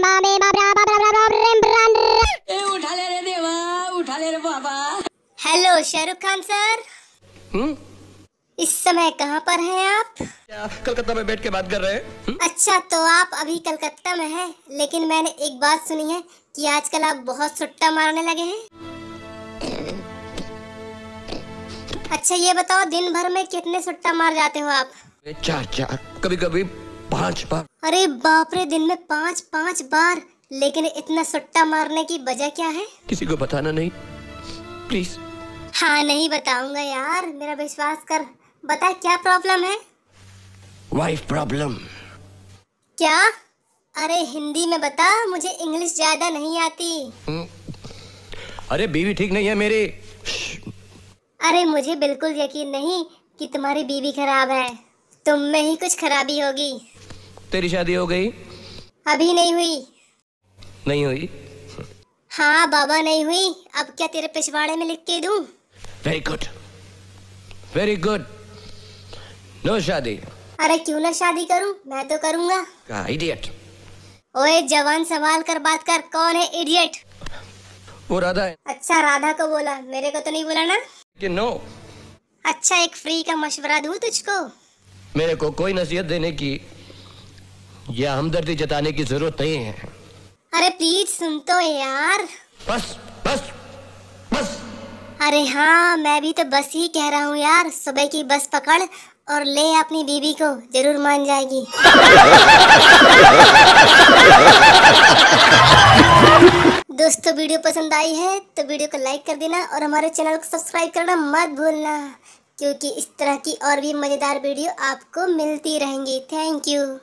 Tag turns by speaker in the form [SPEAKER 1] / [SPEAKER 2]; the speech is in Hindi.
[SPEAKER 1] ए उठा ले रे देवा उठा ले रे बाबा हेलो शाहरुख खान सर हम्म इस समय कहाँ पर हैं आप कलकत्ता में बैठ के बात कर रहे हैं हम्म? अच्छा तो आप अभी कलकत्ता में हैं लेकिन मैंने एक बात सुनी है कि आजकल आप बहुत सुट्टा मारने लगे हैं अच्छा ये बताओ दिन भर में कितने सुट्टा मार जाते हो आप चार चार कभी कभी पाँच बार अरे बाप रे दिन में पाँच पाँच बार लेकिन इतना सट्टा मारने की वजह क्या है किसी को बताना नहीं प्लीज हाँ नहीं बताऊंगा यार मेरा विश्वास कर बता क्या प्रॉब्लम है वाइफ प्रॉब्लम क्या अरे हिंदी में बता मुझे इंग्लिश ज्यादा नहीं आती hmm? अरे बीवी ठीक नहीं है मेरी अरे मुझे बिल्कुल यकीन नहीं कि तुम्हारी बीवी खराब है तुम में ही कुछ खराबी होगी तेरी शादी हो गई अभी नहीं हुई नहीं हुई हाँ बाबा नहीं हुई अब क्या तेरे पिछवाड़े में लिख के दू very good very good no शादी अरे क्यों ना शादी करूं? मैं तो करूंगा इडियट ओए जवान सवाल कर बात कर कौन है इडियट वो राधा है अच्छा राधा को बोला मेरे को तो नहीं बोला ना कि नो अच्छा एक फ्री का मशवरा दू तुझको मेरे को कोई नसीहत देने की यह हमदर्दी जताने की जरूरत नहीं है अरे प्लीज सुन तो यार बस बस बस अरे हाँ मैं भी तो बस ही कह रहा हूँ यार सुबह की बस पकड़ और ले अपनी बीबी को जरूर मान जाएगी दोस्तों तो वीडियो पसंद आई है तो वीडियो को लाइक कर देना और हमारे चैनल को सब्सक्राइब करना मत भूलना क्योंकि इस तरह की और भी मज़ेदार वीडियो आपको मिलती रहेंगी थैंक यू